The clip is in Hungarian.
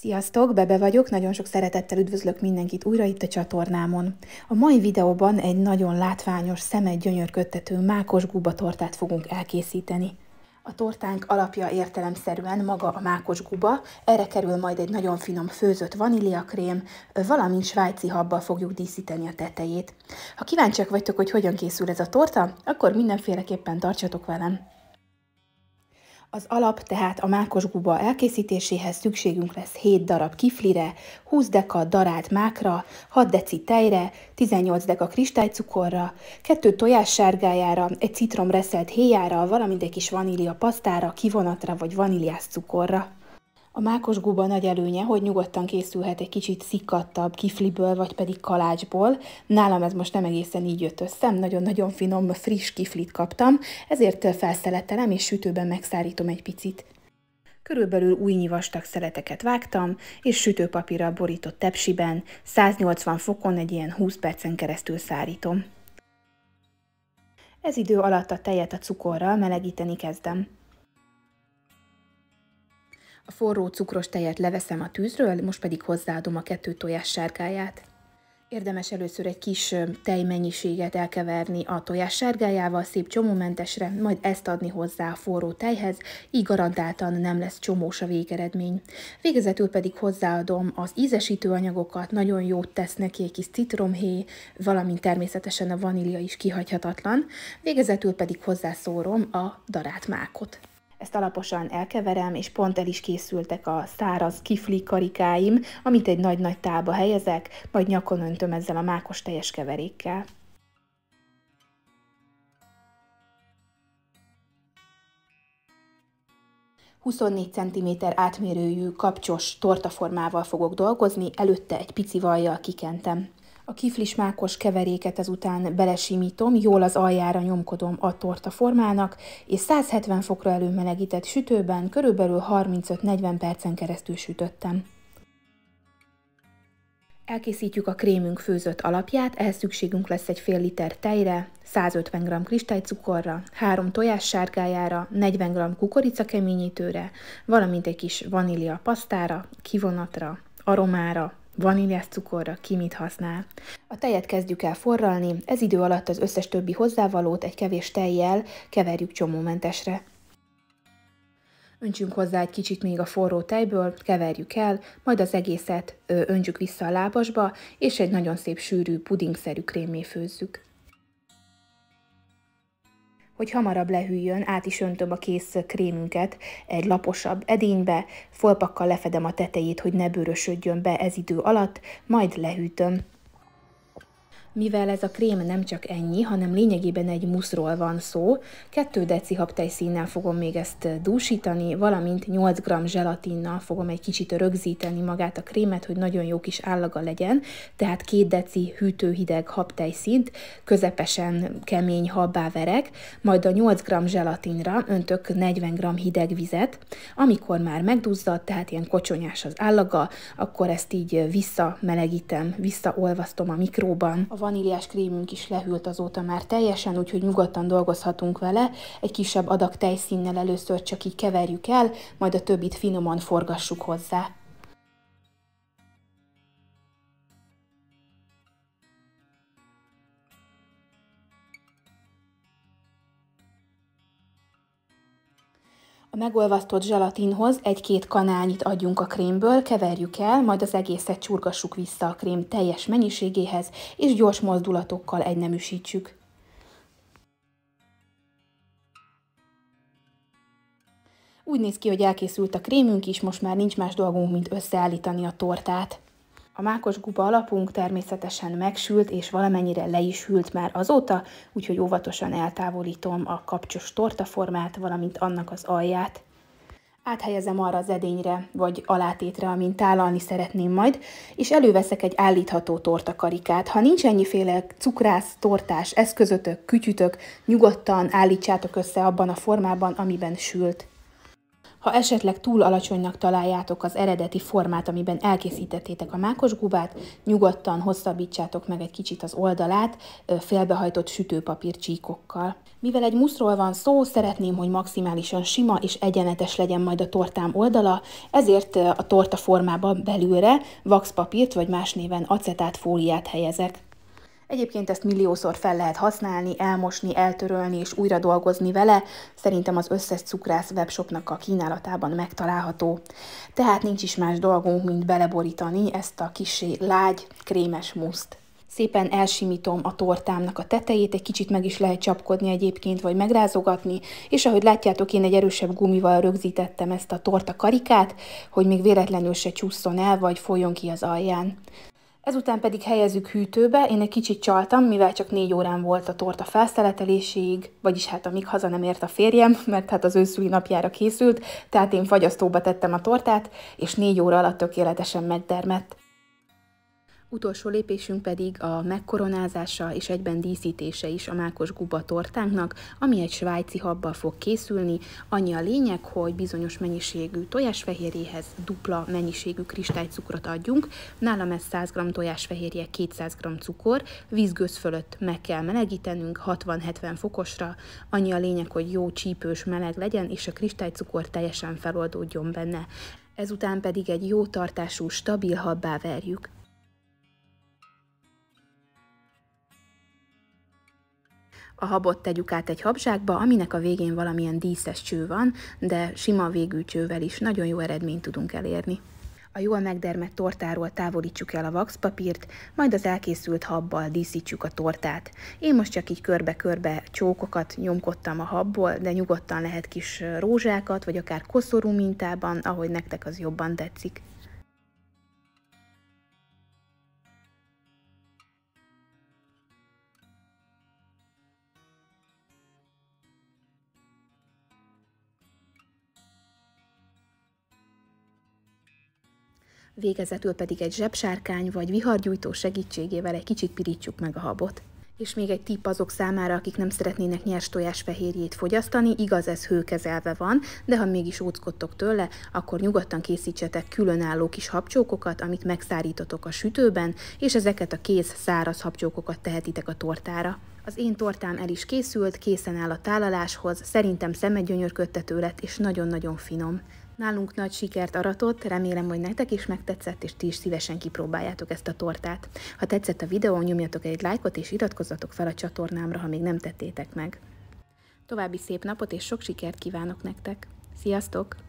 Sziasztok, Bebe vagyok, nagyon sok szeretettel üdvözlök mindenkit újra itt a csatornámon. A mai videóban egy nagyon látványos, szemet gyönyörködtető mákos gubatortát fogunk elkészíteni. A tortánk alapja értelemszerűen maga a mákos guba, erre kerül majd egy nagyon finom főzött vaníliakrém, valamint svájci habbal fogjuk díszíteni a tetejét. Ha kíváncsiak vagytok, hogy hogyan készül ez a torta, akkor mindenféleképpen tartsatok velem! Az alap tehát a mákos guba elkészítéséhez szükségünk lesz 7 darab kiflire, 20 deka darált mákra, 6 deci tejre, 18 deka kristálycukorra, 2 tojás sárgájára, egy citrom reszelt héjára, valamint egy kis vanília pasztára, kivonatra vagy vaníliás cukorra. A mákos guba nagy előnye, hogy nyugodtan készülhet egy kicsit szikkadtabb kifliből, vagy pedig kalácsból. Nálam ez most nem egészen így jött össze, nagyon-nagyon finom, friss kiflit kaptam, ezért felszeletelem és sütőben megszárítom egy picit. Körülbelül újnyi vastag szeleteket vágtam, és sütőpapírral borított tepsiben, 180 fokon egy ilyen 20 percen keresztül szárítom. Ez idő alatt a tejet a cukorral melegíteni kezdem. A forró cukros tejet leveszem a tűzről, most pedig hozzáadom a kettő tojás sárgáját. Érdemes először egy kis tejmennyiséget elkeverni a tojás sárgájával, szép csomómentesre, majd ezt adni hozzá a forró tejhez, így garantáltan nem lesz csomós a végeredmény. Végezetül pedig hozzáadom az ízesítő anyagokat, nagyon jót tesz neki egy kis citromhéj, valamint természetesen a vanília is kihagyhatatlan. Végezetül pedig hozzászórom a darát mákot. Ezt alaposan elkeverem, és pont el is készültek a száraz kifli karikáim, amit egy nagy-nagy tálba helyezek, majd nyakon öntöm ezzel a mákos teljes keverékkel. ...24 centiméter átmérőjű kapcsos tortaformával fogok dolgozni, előtte egy pici vajjal kikentem. A kiflismákos keveréket ezután belesimítom, jól az aljára nyomkodom a torta formának, és 170 fokra előmelegített sütőben körülbelül 35-40 percen keresztül sütöttem. Elkészítjük a krémünk főzött alapját, ehhez szükségünk lesz egy fél liter tejre, 150 g kristálycukorra, 3 tojás sárgájára, 40 g keményítőre, valamint egy kis vanília pasztára, kivonatra, aromára, vaníliás cukorra ki mit használ. A tejet kezdjük el forralni, ez idő alatt az összes többi hozzávalót egy kevés tejjel keverjük csomómentesre. Öntsünk hozzá egy kicsit még a forró tejből, keverjük el, majd az egészet öntjük vissza a lábasba, és egy nagyon szép sűrű pudingszerű krémé főzzük hogy hamarabb lehűljön, át is öntöm a kész krémünket egy laposabb edénybe, folpakkal lefedem a tetejét, hogy ne bőrösödjön be ez idő alatt, majd lehűtöm. Mivel ez a krém nem csak ennyi, hanem lényegében egy muszról van szó, 2 deci habtejszínnel fogom még ezt eh, dúsítani, valamint 8 g zselatinnal fogom egy kicsit rögzíteni magát a krémet, hogy nagyon jó kis állaga legyen, tehát 2 deci hűtőhideg habtejszínt közepesen kemény habbá verek, majd a 8 g zselatinra öntök 40 g hideg vizet, amikor már megduzzad, tehát ilyen kocsonyás az állaga, akkor ezt így eh, visszamelegítem, visszaolvasztom a mikróban. A vaníliás krémünk is lehűlt azóta már teljesen, úgyhogy nyugodtan dolgozhatunk vele. Egy kisebb adag tejszínnel először csak így keverjük el, majd a többit finoman forgassuk hozzá. megolvasztott zselatinhoz egy-két kanálnyit adjunk a krémből, keverjük el, majd az egészet csurgassuk vissza a krém teljes mennyiségéhez, és gyors mozdulatokkal egyneműsítsük. Úgy néz ki, hogy elkészült a krémünk is, most már nincs más dolgunk, mint összeállítani a tortát. A mákos guba alapunk természetesen megsült, és valamennyire le is hűlt már azóta, úgyhogy óvatosan eltávolítom a kapcsos tortaformát, valamint annak az alját. Áthelyezem arra az edényre, vagy alátétre, amint tálalni szeretném majd, és előveszek egy állítható tortakarikát. Ha nincs ennyiféle cukrász, tortás eszközötök, kütyütök, nyugodtan állítsátok össze abban a formában, amiben sült. Ha esetleg túl alacsonynak találjátok az eredeti formát, amiben elkészítettétek a mákos gubát, nyugodtan hosszabbítsátok meg egy kicsit az oldalát félbehajtott sütőpapír csíkokkal. Mivel egy muszról van szó, szeretném, hogy maximálisan sima és egyenetes legyen majd a tortám oldala, ezért a torta formában belülre vaxpapírt vagy más néven fóliát helyezek. Egyébként ezt milliószor fel lehet használni, elmosni, eltörölni és újra dolgozni vele. Szerintem az összes cukrász webshopnak a kínálatában megtalálható. Tehát nincs is más dolgunk, mint beleborítani ezt a kisé lágy, krémes muszt. Szépen elsimítom a tortámnak a tetejét, egy kicsit meg is lehet csapkodni egyébként, vagy megrázogatni, és ahogy látjátok, én egy erősebb gumival rögzítettem ezt a torta karikát, hogy még véletlenül se csúszson el, vagy folyjon ki az alján. Ezután pedig helyezzük hűtőbe, én egy kicsit csaltam, mivel csak négy órán volt a torta felszeleteléséig, vagyis hát amíg haza nem ért a férjem, mert hát az őszüli napjára készült, tehát én fagyasztóba tettem a tortát, és négy óra alatt tökéletesen megdermett. Utolsó lépésünk pedig a megkoronázása és egyben díszítése is a mákos guba tortánknak, ami egy svájci habbal fog készülni. Annyi a lényeg, hogy bizonyos mennyiségű tojásfehérjéhez dupla mennyiségű kristálycukrot adjunk. Nálam ez 100 g tojásfehérje, 200 g cukor, vízgőz fölött meg kell melegítenünk 60-70 fokosra. Annyi a lényeg, hogy jó csípős meleg legyen, és a kristálycukor teljesen feloldódjon benne. Ezután pedig egy jó tartású, stabil habbá verjük. A habot tegyük át egy habzsákba, aminek a végén valamilyen díszes cső van, de sima végű csővel is nagyon jó eredményt tudunk elérni. A jól megdermett tortáról távolítsuk el a vaxpapírt, majd az elkészült habbal díszítsük a tortát. Én most csak így körbe-körbe csókokat nyomkodtam a habból, de nyugodtan lehet kis rózsákat, vagy akár koszorú mintában, ahogy nektek az jobban tetszik. Végezetül pedig egy zsebsárkány vagy vihargyújtó segítségével egy kicsit pirítsuk meg a habot. És még egy tipp azok számára, akik nem szeretnének nyers tojás fehérjét fogyasztani, igaz ez hőkezelve van, de ha mégis óckodtok tőle, akkor nyugodtan készítsetek különálló kis habcsókokat, amit megszárítotok a sütőben, és ezeket a kész száraz habcsókokat tehetitek a tortára. Az én tortám el is készült, készen áll a tálaláshoz, szerintem szemedgyönyörködtető lett és nagyon-nagyon finom. Nálunk nagy sikert aratott, remélem, hogy nektek is megtetszett, és ti is szívesen kipróbáljátok ezt a tortát. Ha tetszett a videó, nyomjatok egy lájkot, és iratkozzatok fel a csatornámra, ha még nem tettétek meg. További szép napot és sok sikert kívánok nektek! Sziasztok!